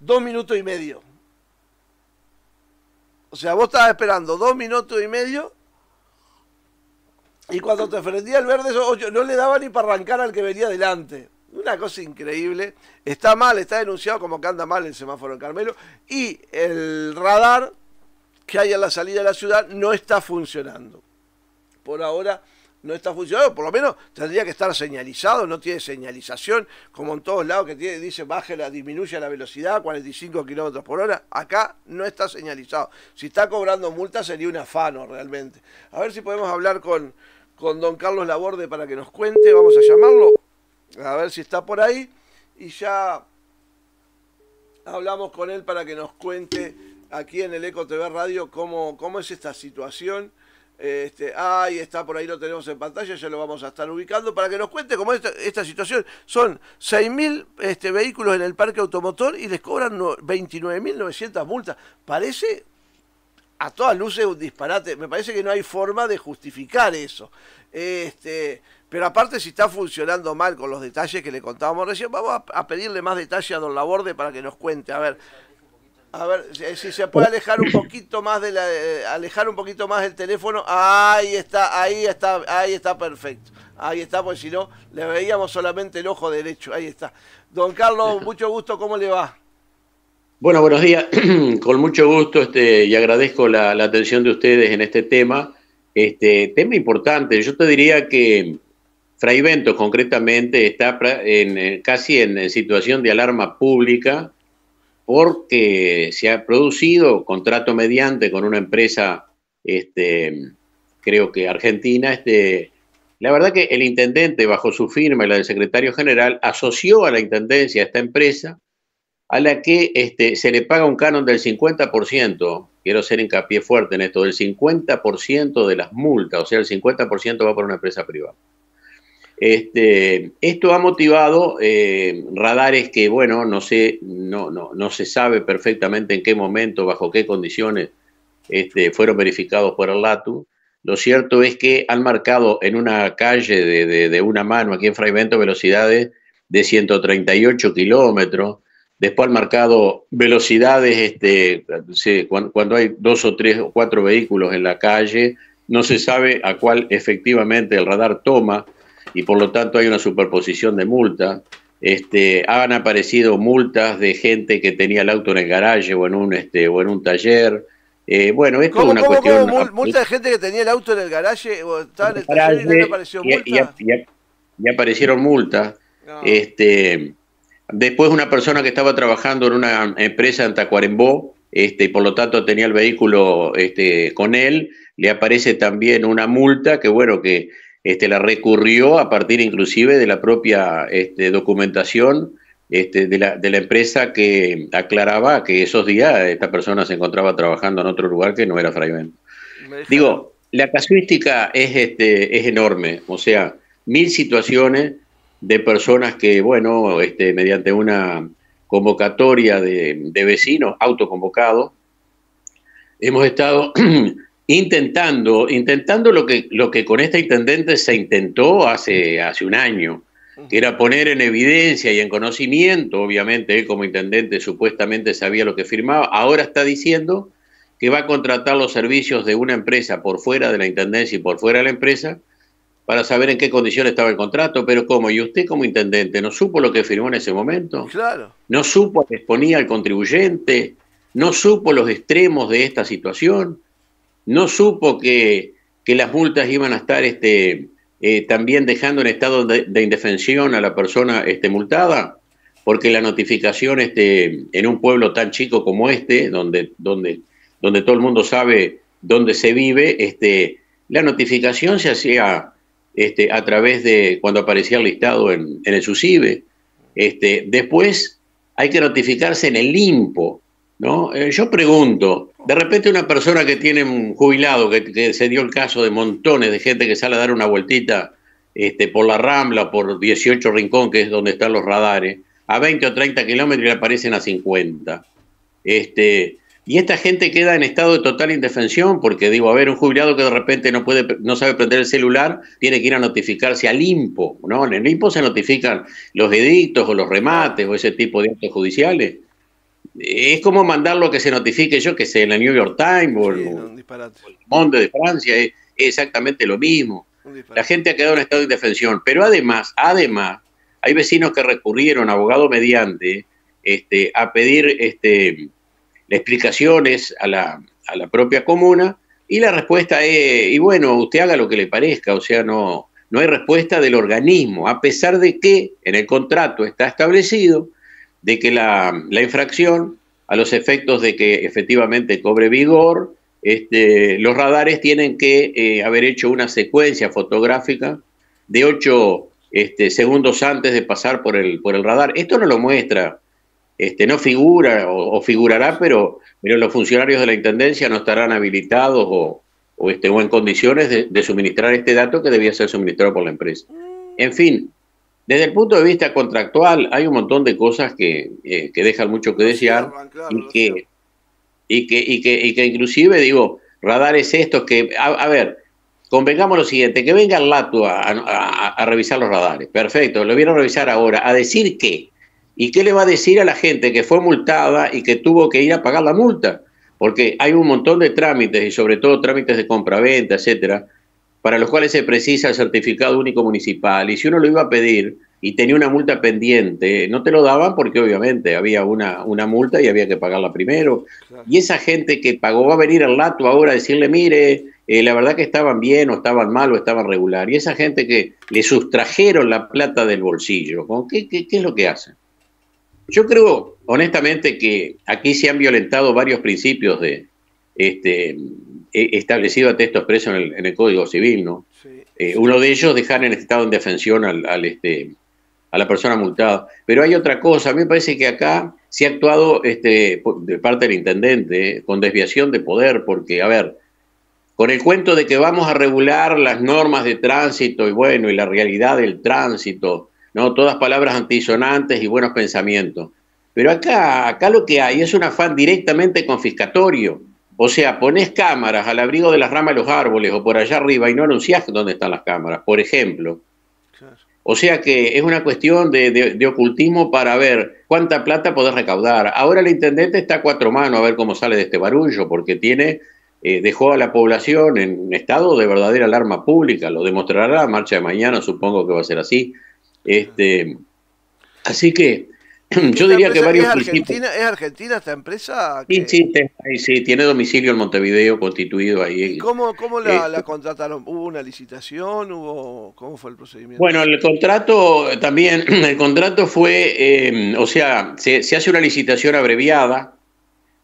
dos minutos y medio. O sea, vos estabas esperando dos minutos y medio y cuando te ofrendía el verde, eso, no le daba ni para arrancar al que venía adelante. Una cosa increíble. Está mal, está denunciado como que anda mal el semáforo en Carmelo. Y el radar que hay a la salida de la ciudad no está funcionando. Por ahora no está funcionando, por lo menos tendría que estar señalizado, no tiene señalización, como en todos lados que tiene, dice baje la, disminuye la velocidad, 45 kilómetros por hora, acá no está señalizado. Si está cobrando multa sería un afano realmente. A ver si podemos hablar con, con don Carlos Laborde para que nos cuente, vamos a llamarlo, a ver si está por ahí, y ya hablamos con él para que nos cuente aquí en el Eco TV Radio cómo, cómo es esta situación este, ahí está, por ahí lo tenemos en pantalla, ya lo vamos a estar ubicando para que nos cuente cómo es esta, situación. Son 6.000 este, vehículos en el parque automotor y les cobran 29.900 multas. Parece a todas luces un disparate. Me parece que no hay forma de justificar eso. Este, pero aparte, si está funcionando mal con los detalles que le contábamos recién, vamos a, pedirle más detalles a don Laborde para que nos cuente. A ver. A ver si se puede alejar un poquito más de eh, alejar un poquito más el teléfono. Ahí está, ahí está, ahí está perfecto. Ahí está, pues si no le veíamos solamente el ojo derecho. Ahí está. Don Carlos, mucho gusto, ¿cómo le va? Bueno, buenos días. Con mucho gusto este, y agradezco la, atención de ustedes en este tema. Este tema importante. Yo te diría que Fray Bento concretamente está en, eh, casi en situación de alarma pública porque se ha producido contrato mediante con una empresa, este, creo que argentina, este, la verdad que el intendente, bajo su firma y la del secretario general, asoció a la intendencia esta empresa, a la que este, se le paga un canon del 50%, quiero hacer hincapié fuerte en esto, del 50% de las multas, o sea, el 50% va por una empresa privada. Este, esto ha motivado eh, radares que, bueno, no, sé, no, no, no, se sabe perfectamente en qué momento, bajo qué condiciones este, fueron verificados por el LATU. Lo cierto es que han marcado en una calle de, una mano aquí en Fragmento, velocidades de 138 kilómetros. Después han marcado velocidades este, cuando hay dos o tres o cuatro vehículos en la calle. No se sabe a cuál efectivamente el radar toma y por lo tanto hay una superposición de multas. Este, han aparecido multas de gente que tenía el auto en el garaje o en un, este, o en un taller. Eh, bueno, esto ¿Cómo, es una cuestión. multa de gente que tenía el auto en el garaje o y aparecieron multas. Este, después una persona que estaba trabajando en una empresa en Tacuarembó, este, y por lo tanto tenía el vehículo este, con él, le aparece también una multa que bueno, que este, la recurrió a partir inclusive de la propia este, documentación este, de, la, empresa que aclaraba que esos días esta persona se encontraba trabajando en otro lugar que no era Fraiven. Digo, la casuística es, este, es enorme, o sea, mil situaciones de personas que, bueno, este, mediante una convocatoria de, de vecinos autoconvocados, hemos estado intentando, intentando lo que, lo que con esta intendente se intentó hace, hace un año, que era poner en evidencia y en conocimiento, obviamente él como intendente supuestamente sabía lo que firmaba, ahora está diciendo que va a contratar los servicios de una empresa por fuera de la intendencia y por fuera de la empresa para saber en qué condiciones estaba el contrato, pero ¿cómo? ¿Y usted como intendente no supo lo que firmó en ese momento? Claro. ¿No supo que exponía al contribuyente? ¿No supo los extremos de esta situación? no supo que, las multas iban a estar este, eh, también dejando en estado de, indefensión a la persona este, multada, porque la notificación este, en un pueblo tan chico como este, donde, donde, donde todo el mundo sabe dónde se vive, este, la notificación se hacía este, a través de cuando aparecía el listado en, en el SUSIBE. Este, después hay que notificarse en el LIMPO. ¿no? Eh, yo pregunto, de repente una persona que tiene un jubilado, que, se dio el caso de montones de gente que sale a dar una vueltita este, por la Rambla, por 18 Rincón, que es donde están los radares, a 20 o 30 kilómetros le aparecen a 50. Este, y esta gente queda en estado de total indefensión, porque digo, a ver, un jubilado que de repente no, puede, no sabe prender el celular, tiene que ir a notificarse al IMPO, ¿no? En el IMPO se notifican los edictos o los remates o ese tipo de actos judiciales es como mandar lo que se notifique, yo que sé, en la New York Times o, el Monde de Francia, es, exactamente lo mismo. La gente ha quedado en estado de indefensión, pero además, además, hay vecinos que recurrieron, abogado mediante, este, a pedir este, explicaciones a la, a la propia comuna y la respuesta es, y bueno, usted haga lo que le parezca, o sea, no, no hay respuesta del organismo, a pesar de que en el contrato está establecido de que la, infracción, a los efectos de que efectivamente cobre vigor, este, los radares tienen que eh, haber hecho una secuencia fotográfica de 8 este, segundos antes de pasar por el, por el radar. Esto no lo muestra, este, no figura o, figurará, pero, pero, los funcionarios de la Intendencia no estarán habilitados o, este, o, en condiciones de, de suministrar este dato que debía ser suministrado por la empresa. En fin, desde el punto de vista contractual, hay un montón de cosas que, eh, dejan mucho que desear y, que, y, que, y, que, inclusive, digo, radares estos que, a, ver, convengamos lo siguiente, que venga el LATO a, revisar los radares, perfecto, lo vieron a revisar ahora, a decir qué, y qué le va a decir a la gente que fue multada y que tuvo que ir a pagar la multa, porque hay un montón de trámites y sobre todo trámites de compra-venta, etcétera, para los cuales se precisa el certificado único municipal. Y si uno lo iba a pedir y tenía una multa pendiente, no te lo daban porque obviamente había una, una multa y había que pagarla primero. Y esa gente que pagó va a venir al lato ahora a decirle, mire, eh, la verdad que estaban bien o estaban mal o estaban regular. Y esa gente que le sustrajeron la plata del bolsillo, qué, qué, qué es lo que hacen? Yo creo, honestamente, que aquí se han violentado varios principios de, este, eh, establecido a texto expreso en el, Código Civil, ¿no? Eh, uno de ellos dejar en estado en defensión al, este, a la persona multada. Pero hay otra cosa, a mí me parece que acá se ha actuado este, de parte del intendente eh, con desviación de poder, porque, a ver, con el cuento de que vamos a regular las normas de tránsito y bueno, y la realidad del tránsito, ¿no? Todas palabras antisonantes y buenos pensamientos. Pero acá, acá lo que hay es un afán directamente confiscatorio o sea, pones cámaras al abrigo de las ramas de los árboles o por allá arriba y no anunciás dónde están las cámaras, por ejemplo. O sea que es una cuestión de, ocultismo para ver cuánta plata podés recaudar. Ahora el intendente está a cuatro manos a ver cómo sale de este barullo, porque tiene eh, dejó a la población en estado de verdadera alarma pública, lo demostrará la marcha de mañana, supongo que va a ser así. Este, así que yo diría que varios es Argentina, esta empresa? Sí, sí, tiene domicilio en Montevideo constituido ahí. ¿Y cómo, eh, la, contrataron? ¿Hubo una licitación? ¿Hubo... ¿Cómo fue el procedimiento? Bueno, el contrato también, el contrato fue, eh, o sea, se, hace una licitación abreviada,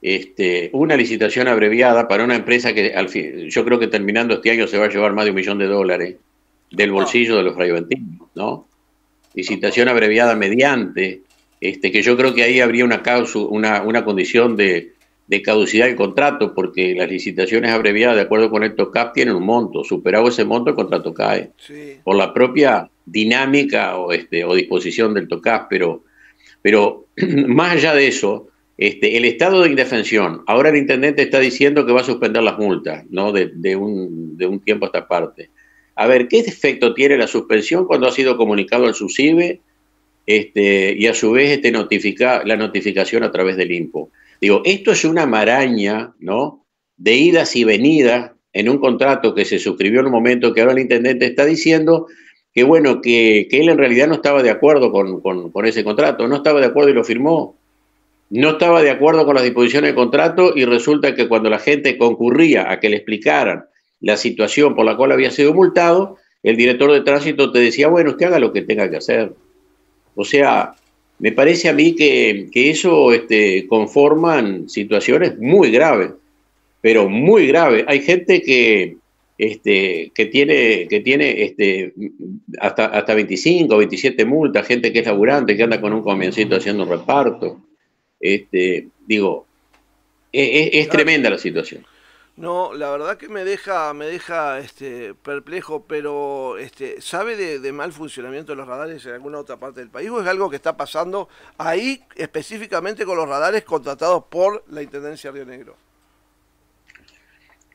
este, una licitación abreviada para una empresa que al fin, yo creo que terminando este año se va a llevar más de un millón de dólares del bolsillo de los frayoventinos, ¿no? Licitación abreviada mediante este, que yo creo que ahí habría una, causa, una, condición de, caducidad del contrato, porque las licitaciones abreviadas, de acuerdo con el TOCAP, tienen un monto. Superado ese monto, el contrato cae. Por la propia dinámica o, este, o disposición del TOCAP. Pero, pero más allá de eso, este, el estado de indefensión. Ahora el intendente está diciendo que va a suspender las multas ¿no? de, de, un, de un tiempo a esta parte. A ver, ¿qué efecto tiene la suspensión cuando ha sido comunicado al SUSIBE? Este, y a su vez este notifica, la notificación a través del INPO. Digo, esto es una maraña, ¿no? De idas y venidas en un contrato que se suscribió en un momento que ahora el intendente está diciendo que, bueno, que, él en realidad no estaba de acuerdo con, ese contrato, no estaba de acuerdo y lo firmó. No estaba de acuerdo con las disposiciones del contrato y resulta que cuando la gente concurría a que le explicaran la situación por la cual había sido multado, el director de tránsito te decía, bueno, que haga lo que tenga que hacer. O sea, me parece a mí que, eso este, conforman situaciones muy graves, pero muy graves. Hay gente que, este, que tiene, que tiene este, hasta, hasta 25, 27 multas, gente que es laburante, que anda con un comiencito haciendo un reparto. Este, digo, e, e, es tremenda la situación. No, la verdad que me deja, me deja este, perplejo, pero este, ¿sabe de, mal funcionamiento de los radares en alguna otra parte del país o es algo que está pasando ahí específicamente con los radares contratados por la Intendencia Río Negro?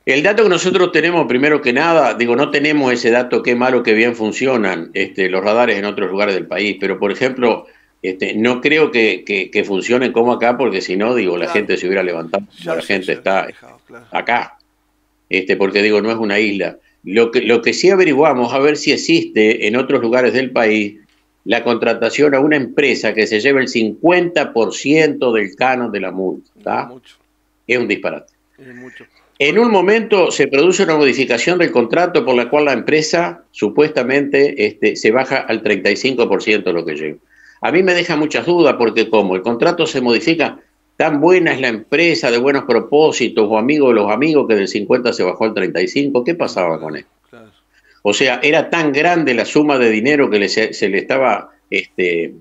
El dato que nosotros tenemos, primero que nada, digo, no tenemos ese dato qué malo que bien funcionan este, los radares en otros lugares del país, pero por ejemplo, este, no creo que, funcione como acá, porque si no, digo, la gente se hubiera levantado, la gente está acá, este, porque digo, no es una isla. Lo que, sí averiguamos, a ver si existe en otros lugares del país la contratación a una empresa que se lleve el 50% del canon de la multa. Es un disparate. En un momento se produce una modificación del contrato por la cual la empresa supuestamente este, se baja al 35% de lo que lleva. A mí me deja muchas dudas porque como el contrato se modifica, tan buena es la empresa, de buenos propósitos o amigos de los amigos que del 50 se bajó al 35, ¿qué pasaba con él? O sea, era tan grande la suma de dinero que se, le estaba este,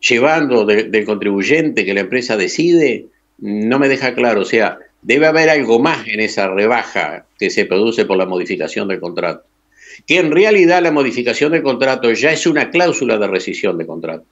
llevando del contribuyente que la empresa decide, no me deja claro. O sea, debe haber algo más en esa rebaja que se produce por la modificación del contrato. Que en realidad la modificación del contrato ya es una cláusula de rescisión de contrato.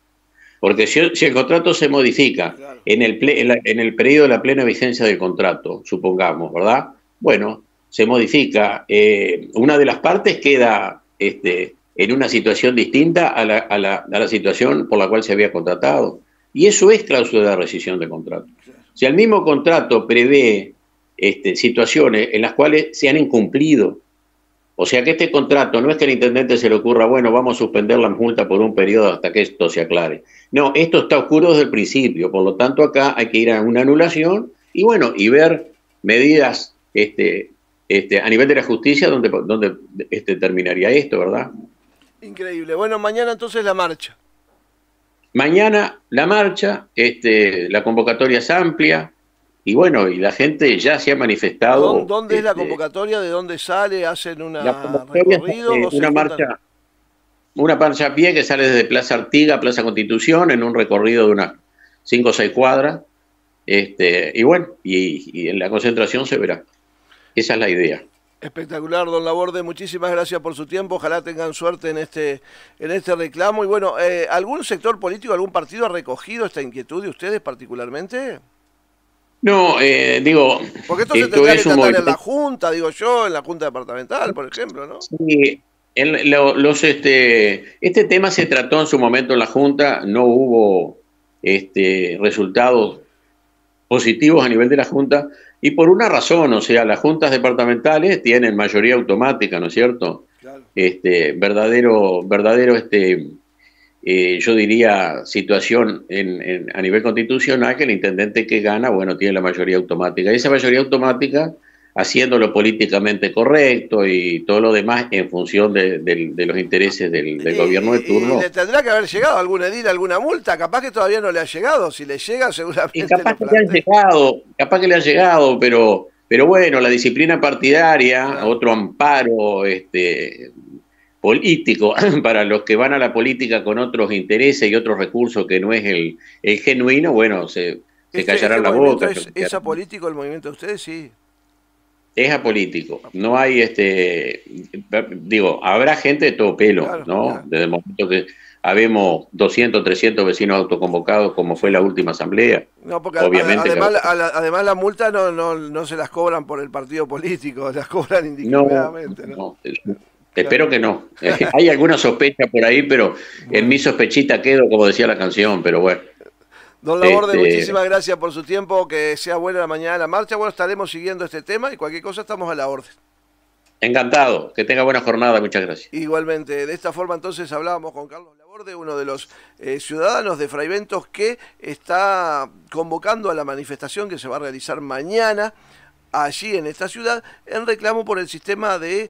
Porque si, el contrato se modifica en, el en, el periodo de la plena vigencia del contrato, supongamos, ¿verdad? Bueno, se modifica. Eh, una de las partes queda este, en una situación distinta a la, situación por la cual se había contratado. Y eso es cláusula de rescisión de contrato. Si el mismo contrato prevé este, situaciones en las cuales se han incumplido o sea que este contrato no es que el intendente se le ocurra, bueno, vamos a suspender la multa por un periodo hasta que esto se aclare. No, esto está oscuro desde el principio, por lo tanto acá hay que ir a una anulación y bueno, y ver medidas este, este, a nivel de la justicia donde, donde este, terminaría esto, ¿verdad? Increíble. Bueno, mañana entonces la marcha. Mañana la marcha, este, la convocatoria es amplia, y bueno, y la gente ya se ha manifestado. ¿Dónde es la este, convocatoria? ¿De dónde sale? ¿Hacen una, recorrido, una marcha? Una marcha a pie que sale desde Plaza Artiga a Plaza Constitución en un recorrido de unas 5 o 6 cuadras. Este, y bueno, y, en la concentración se verá. Esa es la idea. Espectacular, don Laborde. Muchísimas gracias por su tiempo. Ojalá tengan suerte en este, en este reclamo. Y bueno, eh, ¿algún sector político, algún partido ha recogido esta inquietud de ustedes particularmente? No, eh, digo. Porque esto, se eh, en la Junta, digo yo, en la Junta Departamental, por ejemplo, ¿no? Sí, en los, este, este tema se trató en su momento en la Junta, no hubo este, resultados positivos a nivel de la Junta, y por una razón, o sea, las juntas departamentales tienen mayoría automática, ¿no es cierto? Claro. Este, verdadero, verdadero, este eh, yo diría, situación a nivel constitucional, que el intendente que gana, bueno, tiene la mayoría automática. Y esa mayoría automática, haciéndolo políticamente correcto y todo lo demás en función de, los intereses del, gobierno de turno. le tendrá que haber llegado alguna edil, alguna multa, capaz que todavía no le ha llegado, si le llega seguramente... capaz que le ha llegado, capaz que le ha llegado, pero... Pero bueno, la disciplina partidaria, otro amparo este, político, para los que van a la política con otros intereses y otros recursos que no es el, genuino, bueno, se, este, este callarán la boca. Es, apolítico el movimiento de ustedes? Sí. Es apolítico, no hay este, digo, habrá gente de todo pelo, ¿no? Desde el momento que habemos 200, 300 vecinos autoconvocados, como fue la última asamblea. No, porque además, las la, además multa no, no, no se las cobran por el partido político, las cobran indiscriminadamente. ¿no? Espero que no. Eh, hay alguna sospecha por ahí, pero en mi sospechita quedo, como decía la canción, pero bueno. Don Laborde, este, muchísimas gracias por su tiempo, que sea buena la mañana la marcha. Bueno, estaremos siguiendo este tema y cualquier cosa estamos a la orden. Encantado, que tenga buena jornada, muchas gracias. Igualmente, de esta forma entonces hablábamos con Carlos Laborde, uno de los eh, ciudadanos de Fraiventos que está convocando a la manifestación que se va a realizar mañana allí en esta ciudad en reclamo por el sistema de